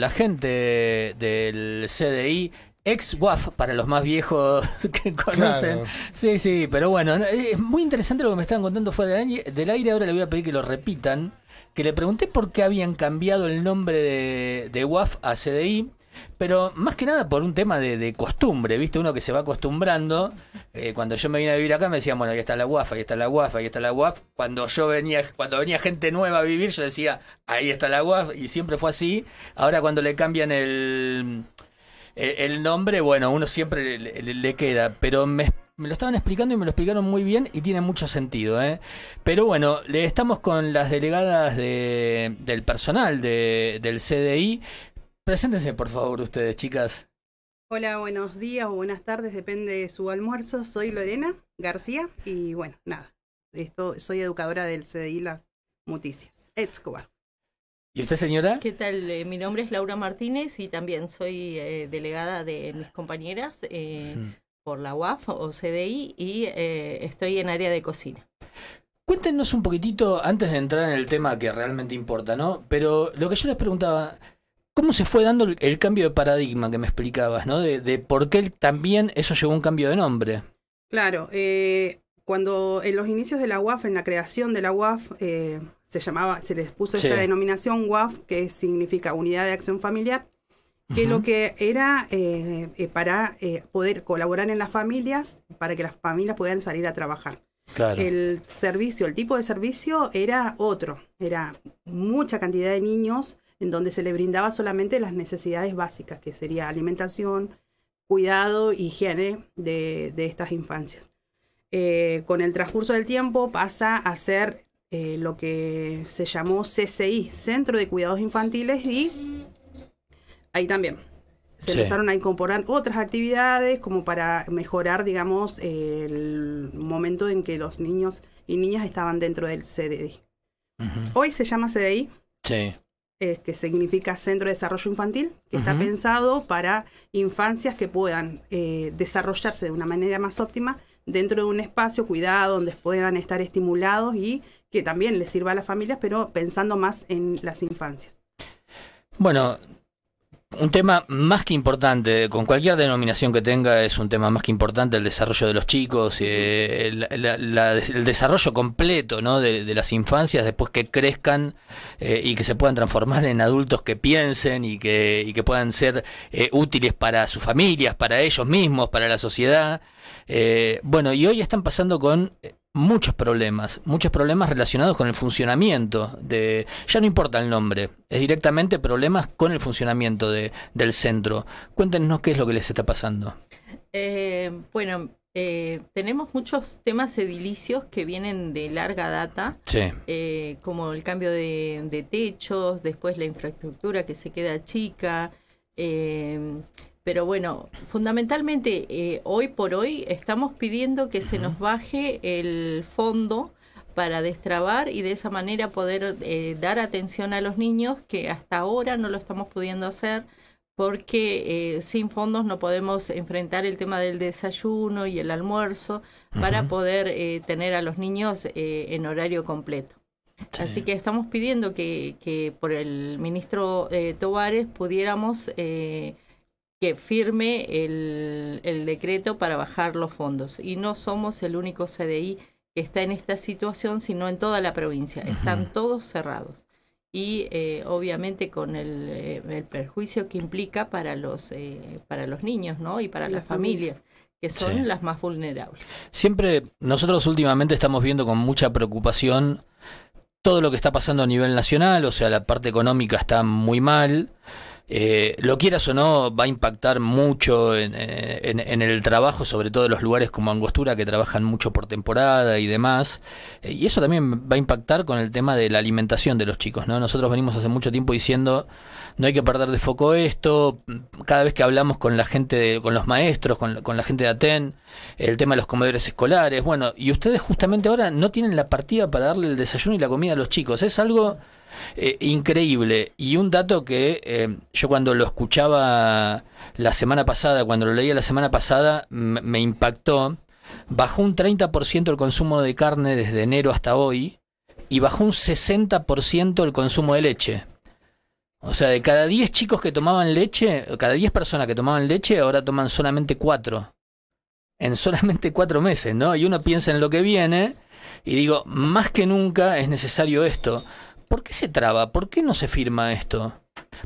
la gente del CDI Ex WAF para los más viejos que conocen. Sí, sí, pero bueno, es muy interesante lo que me estaban contando fuera del aire. Ahora le voy a pedir que lo repitan. Que le pregunté por qué habían cambiado el nombre de, de WAF a CDI. Pero más que nada por un tema de, costumbre, ¿viste? Uno que se va acostumbrando. Eh, cuando yo me vine a vivir acá me decían, bueno, ahí está la UAF, ahí está la UAF, ahí está la UAF. Cuando yo venía, cuando venía gente nueva a vivir, yo decía, ahí está la UAF, y siempre fue así. Ahora cuando le cambian el, el, nombre, bueno, uno siempre le, queda. Pero me lo estaban explicando y me lo explicaron muy bien y tiene mucho sentido. ¿eh? Pero bueno, le estamos con las delegadas de, del personal del CDI Preséntense, por favor, ustedes, chicas. Hola, buenos días o buenas tardes, depende de su almuerzo. Soy Lorena García y bueno, nada. Esto, soy educadora del CDI Las Noticias. Escobar. ¿Y usted, señora? ¿Qué tal? Eh, mi nombre es Laura Martínez y también soy eh, delegada de mis compañeras eh, por la UAF o CDI y estoy en área de cocina. Cuéntenos un poquitito, antes de entrar en el tema que realmente importa, ¿no? Pero lo que yo les preguntaba, cómo se fue dando el, cambio de paradigma que me explicabas, ¿no? De, por qué también eso llegó a un cambio de nombre. Claro, eh, cuando en los inicios de la UAF, en la creación de la UAF, eh, se llamaba, se les puso esta denominación UAF, que significa Unidad de Acción Familiar, que lo que era eh, para poder colaborar en las familias, para que las familias pudieran salir a trabajar. Claro. El servicio, el tipo de servicio era otro, era mucha cantidad de niños en donde se le brindaba solamente las necesidades básicas, que sería alimentación, cuidado, higiene de, estas infancias. Eh, con el transcurso del tiempo pasa a ser eh, lo que se llamó CCI, Centro de Cuidados Infantiles, y ahí también se empezaron a incorporar otras actividades como para mejorar, digamos, el momento en que los niños y niñas estaban dentro del CDI. Hoy se llama CDI. Sí. Eh, que significa Centro de Desarrollo Infantil, que está pensado para infancias que puedan eh, desarrollarse de una manera más óptima dentro de un espacio cuidado, donde puedan estar estimulados y que también les sirva a las familias, pero pensando más en las infancias. Bueno, un tema más que importante, con cualquier denominación que tenga, es un tema más que importante el desarrollo de los chicos, y eh, el, desarrollo completo ¿no? de, las infancias, después que crezcan eh, y que se puedan transformar en adultos que piensen y que, y que puedan ser eh, útiles para sus familias, para ellos mismos, para la sociedad. bueno, y hoy están pasando con muchos problemas, muchos problemas relacionados con el funcionamiento de, ya no importa el nombre, es directamente problemas con el funcionamiento de, del centro. Cuéntenos qué es lo que les está pasando. Eh, bueno, eh, tenemos muchos temas edilicios que vienen de larga data, eh, como el cambio de, de, techos, después la infraestructura que se queda chica. Pero bueno, fundamentalmente eh, hoy por hoy estamos pidiendo que se nos baje el fondo para destrabar y de esa manera poder eh, dar atención a los niños que hasta ahora no lo estamos pudiendo hacer porque eh, sin fondos no podemos enfrentar el tema del desayuno y el almuerzo para poder tener a los niños en horario completo. Así que estamos pidiendo que, que por el ministro Tovares pudiéramos que firme el, decreto para bajar los fondos. Y no somos el único CDI que está en esta situación, sino en toda la provincia. Están todos cerrados. Y eh, obviamente con eh, el, perjuicio que implica para los, eh, para los niños ¿no? y para las, familias. que son las más vulnerables. Siempre nosotros últimamente estamos viendo con mucha preocupación todo lo que está pasando a nivel nacional, o sea, la parte económica está muy mal. Eh, lo quieras o no, va a impactar mucho en, eh, el trabajo, sobre todo en los lugares como Angostura, que trabajan mucho por temporada y demás. Eh, y eso también va a impactar con el tema de la alimentación de los chicos. ¿no? Nosotros venimos hace mucho tiempo diciendo, no hay que perder de foco esto. Cada vez que hablamos con la gente, con los maestros, con, con, la gente de Aten, el tema de los comedores escolares. Bueno, y ustedes justamente ahora no tienen la partida para darle el desayuno y la comida a los chicos. Es algo eh, increíble. Y un dato que eh, yo cuando lo escuchaba la semana pasada, cuando lo leía la semana pasada, me impactó. Bajó un 30% el consumo de carne desde enero hasta hoy y bajó un 60% el consumo de leche. O sea, de cada 10 chicos que tomaban leche, cada 10 personas que tomaban leche, ahora toman solamente 4. En solamente 4 meses, ¿no? Y uno piensa en lo que viene y digo, más que nunca es necesario esto. ¿por qué se traba? ¿Por qué no se firma esto?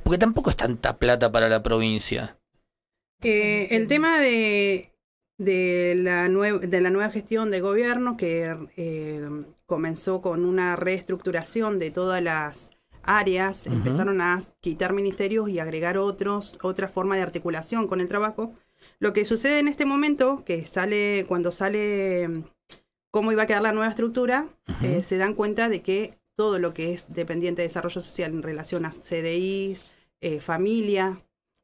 Porque tampoco es tanta plata para la provincia. el tema de, la nueva gestión de gobierno que eh, comenzó con una reestructuración de todas las áreas, empezaron a quitar ministerios y agregar otros, otra forma de articulación con el trabajo. Lo que sucede en este momento, que sale cuando sale mm, cómo iba a quedar la nueva estructura, eh, se dan cuenta de que todo lo que es dependiente de desarrollo social en relación a CDIs, eh, familia,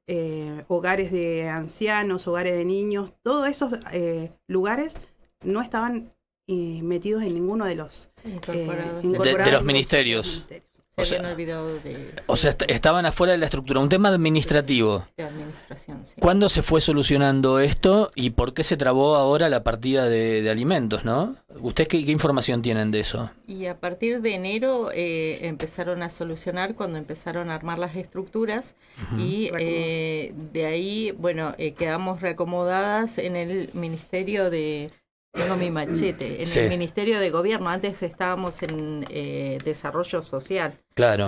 eh, hogares de ancianos, hogares de niños, todos esos eh, lugares no estaban metidos en ninguno de los de, los ministerios o sea, estaban afuera de la estructura, un tema administrativo. ¿Cuándo se fue solucionando esto y por qué se trabó ahora la partida de, alimentos, no? ¿Ustedes qué, qué, información tienen de eso? Y a partir de enero eh, empezaron a solucionar cuando empezaron a armar las estructuras y eh, de ahí, bueno, eh, quedamos reacomodadas en el Ministerio de tengo mi machete. En el Ministerio de Gobierno, antes estábamos en eh, Desarrollo Social,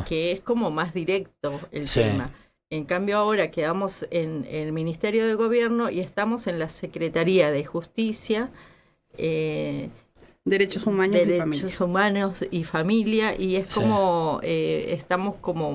que es como más directo el tema. En cambio, ahora quedamos en, el Ministerio de Gobierno y estamos en la Secretaría de Justicia. Eh, derechos humanos y familia. y es como eh, estamos como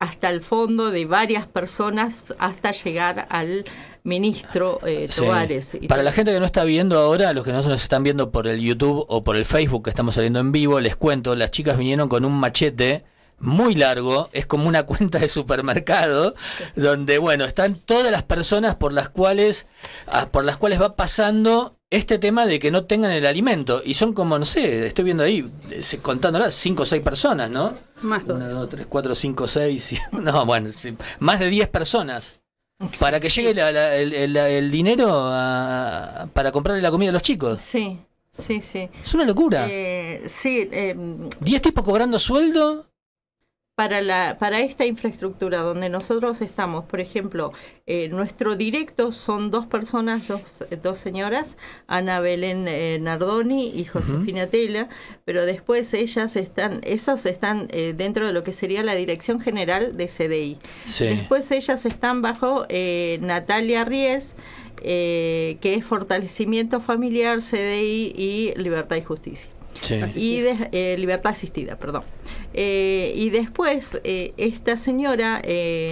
hasta el fondo de varias personas hasta llegar al ministro eh, Tovares. Para la gente que no está viendo ahora, los que no se nos están viendo por el YouTube o por el Facebook que estamos saliendo en vivo, les cuento, las chicas vinieron con un machete muy largo, es como una cuenta de supermercado, donde bueno, están todas las personas por las cuales, ah, por las cuales va pasando este tema de que no tengan el alimento. Y son como, no sé, estoy viendo ahí, eh, contándolas, cinco o seis personas, ¿no? Más dos, tres, cuatro, cinco, seis. No, bueno, más de diez personas. Para que llegue el, dinero para comprarle la comida a los chicos. Sí, sí, sí. Es una locura. Eh, sí. Em, ¿Diez tipos cobrando sueldo? para, la, para esta infraestructura donde nosotros estamos, por ejemplo, eh, nuestro directo son dos personas, dos, dos señoras, Ana Belén eh, Nardoni y Josefina Tela, pero después ellas están, esas están eh, dentro de lo que sería la Dirección General de CDI. Después ellas están bajo Natalia Ries. que es fortalecimiento familiar, CDI y libertad y justicia. Y eh, libertad asistida, perdón. Eh, y después, eh, esta señora,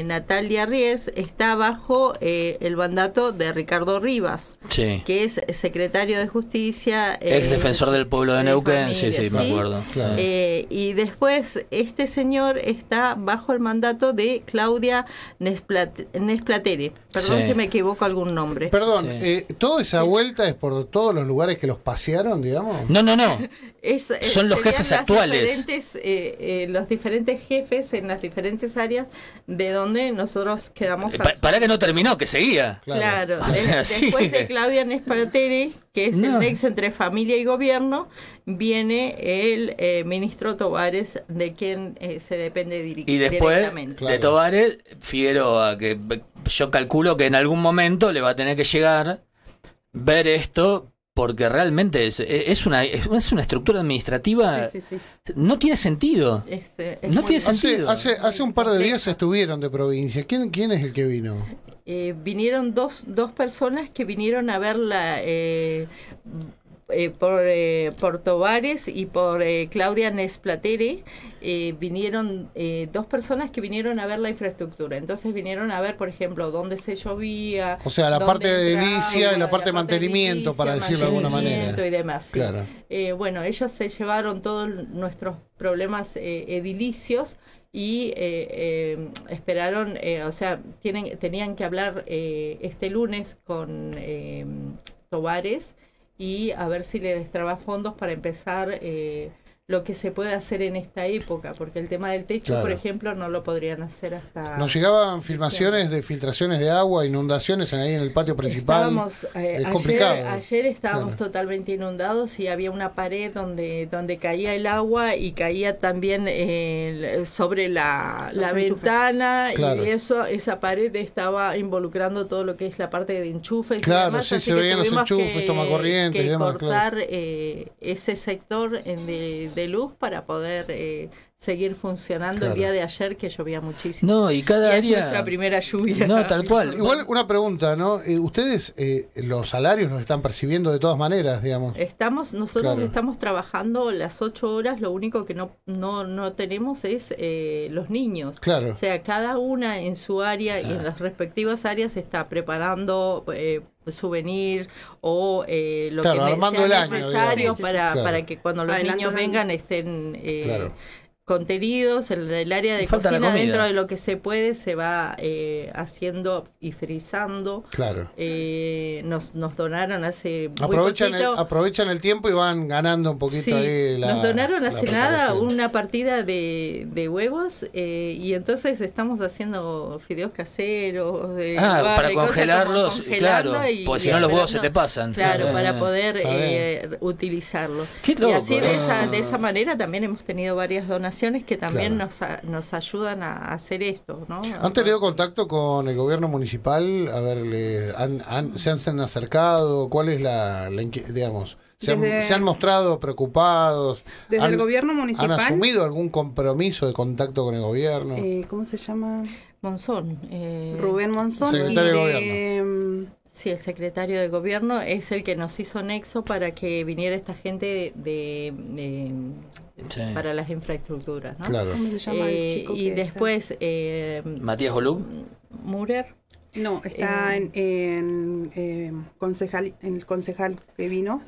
Natalia Ries, está bajo el mandato de Ricardo Rivas, que es secretario de Justicia. Ex defensor del pueblo de, Neuquén, sí, sí, me acuerdo. y después, este señor está bajo el mandato de Claudia Nesplatere Perdón si me equivoco algún nombre. Perdón, eh, ¿toda esa vuelta es por todos los lugares que los pasearon, digamos? No, no, no. Eh, Son los jefes actuales. Eh, los diferentes jefes en las diferentes áreas de donde nosotros quedamos. para que no terminó, que seguía. Claro. después de Claudia Nesparteri, que es el nexo entre familia y gobierno, viene el eh, ministro Tovares, de quien eh, se depende directamente. y después de De Tovares, a que yo calculo que en algún momento le va a tener que llegar ver esto. Porque realmente es, una, es una estructura administrativa. No tiene sentido. Este, no tiene sentido. Hace, hace, un par de días estuvieron de provincia. ¿Quién, ¿Quién es el que vino? Eh, vinieron dos, dos personas que vinieron a ver la, eh, eh, por, eh, y por Claudia Nesplatere, vinieron dos personas que vinieron a ver la infraestructura. Entonces vinieron a ver, por ejemplo, dónde se llovía. O sea, la parte de edilicia y la parte de mantenimiento, para decirlo de alguna manera. Y demás. Claro. bueno, ellos se llevaron todos nuestros problemas edilicios y eh, eh, esperaron, eh, o sea, tienen, tenían que hablar este lunes con Tobares y a ver si le destraba fondos para empezar lo que se puede hacer en esta época, porque el tema del techo, por ejemplo, no lo podrían hacer hasta... Nos llegaban filmaciones de filtraciones de agua, inundaciones ahí en el patio principal. Estábamos, eh, es ayer, ayer, estábamos totalmente inundados y había una pared donde, donde caía el agua y caía también sobre la, ventana y eso esa pared estaba involucrando todo lo que es la parte de enchufes. Claro, y se veían los enchufes, toma corriente. Que cortar eh, ese sector en de de luz para poder eh, seguir funcionando el día de ayer que llovía muchísimo. No, y cada Es nuestra primera lluvia. No, tal cual. Igual una pregunta, ¿no? Eh, ustedes eh, los salarios nos están percibiendo de todas maneras, digamos. Estamos, nosotros estamos trabajando las ocho horas, lo único que no, no, no tenemos es eh, los niños. Claro. O sea, cada una en su área y en ah. las respectivas áreas está preparando souvenir o lo que sea necesario para, que cuando los niños vengan estén contenidos en el área de cocina, dentro de lo que se puede, se va eh, haciendo y frizando. Claro. Eh, nos, nos donaron hace aprovechan El, aprovechan el tiempo y van ganando un poquito Nos donaron hace nada una partida de, de huevos eh, y entonces estamos haciendo fideos caseros. ah, para congelarlos, claro. si no los huevos se te pasan. Claro, para poder utilizarlos. y así de esa, de ah. esa manera también hemos tenido varias donaciones que también nos, nos ayudan a hacer esto. ¿no? ¿Han tenido contacto con el gobierno municipal? A ver, ¿se han acercado? ¿Cuál es la, digamos, se, han, mostrado preocupados. han, gobierno asumido algún compromiso de contacto con el gobierno? Eh, ¿Cómo se llama? Monzón. Eh, Rubén Monzón. Secretario de gobierno. Sí, el secretario de gobierno es el que nos hizo nexo para que viniera esta gente de, para las infraestructuras, ¿Cómo se llama el eh, chico y después eh, Matías Olub Murer. No, está eh, en, en el concejal que vino.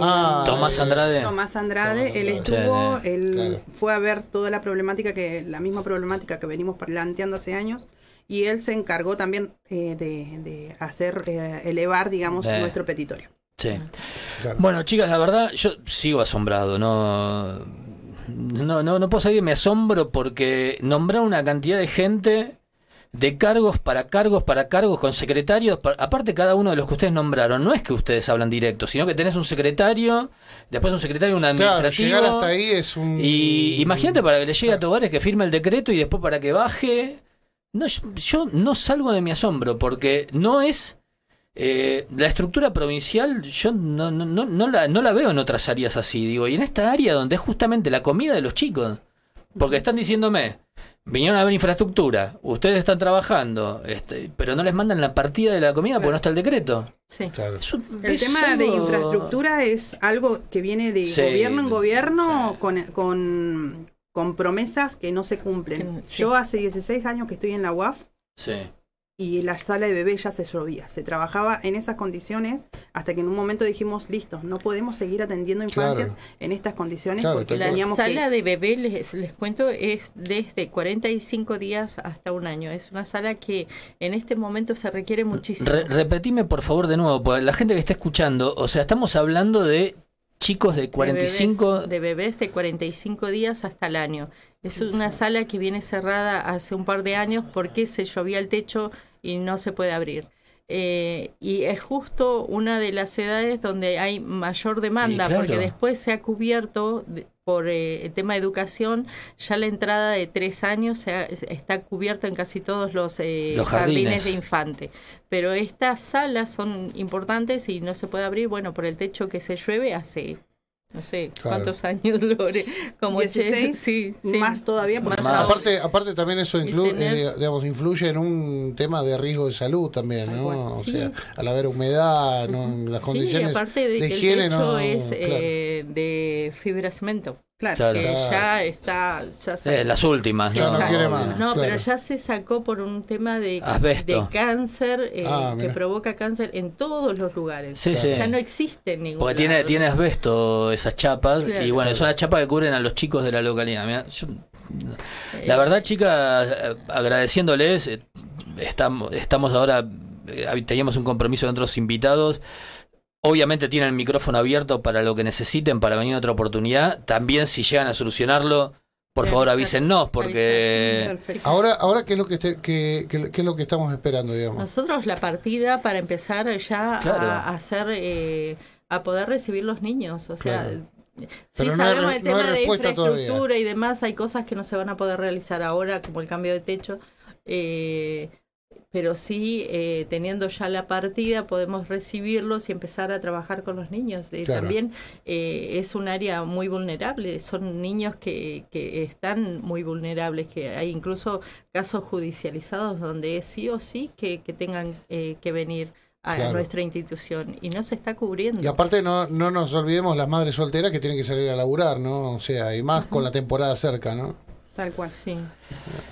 Ah, Tomás Andrade. Tomás Andrade, él estuvo, él fue a ver toda la problemática que, la misma problemática que venimos planteando hace años, y él se encargó también eh, de, hacer eh, elevar, digamos, nuestro petitorio. Sí. Bueno, chicas, la verdad, yo sigo asombrado, no, no, no, no puedo seguir, me asombro porque nombrar una cantidad de gente de cargos para cargos para cargos con secretarios, aparte cada uno de los que ustedes nombraron, no es que ustedes hablan directo, sino que tenés un secretario, después un secretario, un administrativo. Claro, llegar hasta ahí es un... Y imagínate para que le llegue a Tobares que firme el decreto y después para que baje no, yo no salgo de mi asombro porque no es... Eh, la estructura provincial yo no, la, veo en otras áreas así, digo, y en esta área donde es justamente la comida de los chicos. Porque están diciéndome, vinieron a ver infraestructura, ustedes están trabajando, este, pero no les mandan la partida de la comida porque no está el decreto. Sí. Claro. el tema de infraestructura es algo que viene de gobierno en gobierno con, con promesas que no se cumplen. Yo hace 16 años que estoy en la UAF y la sala de bebés ya se llovía. Se trabajaba en esas condiciones hasta que en un momento dijimos, listo, no podemos seguir atendiendo infancias en estas condiciones porque la sala de bebé les, les, cuento, es desde 45 días hasta un año. Es una sala que en este momento se requiere muchísimo. repetime por favor de nuevo, la gente que está escuchando, o sea, estamos hablando de chicos de 45... De bebés, de 45 días hasta el año. Es una sala que viene cerrada hace un par de años porque se llovía el techo y no se puede abrir. Eh, y es justo una de las edades donde hay mayor demanda, porque después se ha cubierto por eh, el tema de educación, ya la entrada de tres años está cubierta en casi todos eh, los, jardines. jardines. de infante. Pero estas salas son importantes y no se puede abrir, bueno, por el techo que se llueve hace no sé cuántos años Lore como 16 sí, más todavía aparte aparte también eso eh, influye en un tema de riesgo de salud también no o sea al haber humedad las condiciones de, higiene, es eh, de fibra cemento Claro, que ya está. Ya las últimas, ¿no? pero ya se sacó por un tema de, de cáncer eh, ah, que provoca cáncer en todos los lugares. Ya no existe ningún Porque tiene, tiene asbesto esas chapas. y bueno, son las chapas que cubren a los chicos de la localidad. la verdad, chicas, agradeciéndoles, eh, estamos, estamos ahora eh, teníamos un compromiso de otros invitados. Obviamente tienen el micrófono abierto para lo que necesiten, para venir a otra oportunidad. También si llegan a solucionarlo, por favor avísennos, porque... Ahora, ahora ¿qué, es lo que, es lo que estamos esperando, digamos? Nosotros la partida para empezar ya a, hacer, eh, a poder recibir los niños, o sea... si sabemos el tema de infraestructura y demás, hay cosas que no se van a poder realizar ahora, como el cambio de techo, eh, pero sí eh, teniendo ya la partida podemos recibirlos y empezar a trabajar con los niños. Eh, también eh, es un área muy vulnerable, son niños que, que, están muy vulnerables, que hay incluso casos judicializados donde es sí o sí que, que tengan que venir a nuestra institución y no se está cubriendo. Y aparte no, no nos olvidemos las madres solteras que tienen que salir a laburar, ¿no? O sea, y más con la temporada cerca, ¿no? Tal cual. Sí.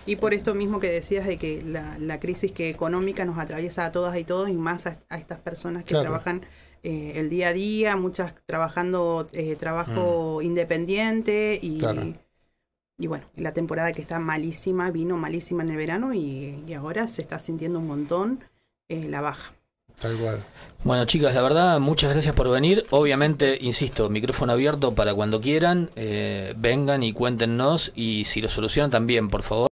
Y por esto mismo que decías de que la, crisis que económica nos atraviesa a todas y todos y más a, estas personas que trabajan eh, el día a día, muchas trabajando eh, trabajo mm. independiente y, y bueno, la temporada que está malísima, vino malísima en el verano y, ahora se está sintiendo un montón eh, la baja. Tal cual. Bueno, chicas, la verdad, muchas gracias por venir. Obviamente, insisto, micrófono abierto para cuando quieran. Eh, vengan y cuéntenos. Y si lo solucionan también, por favor.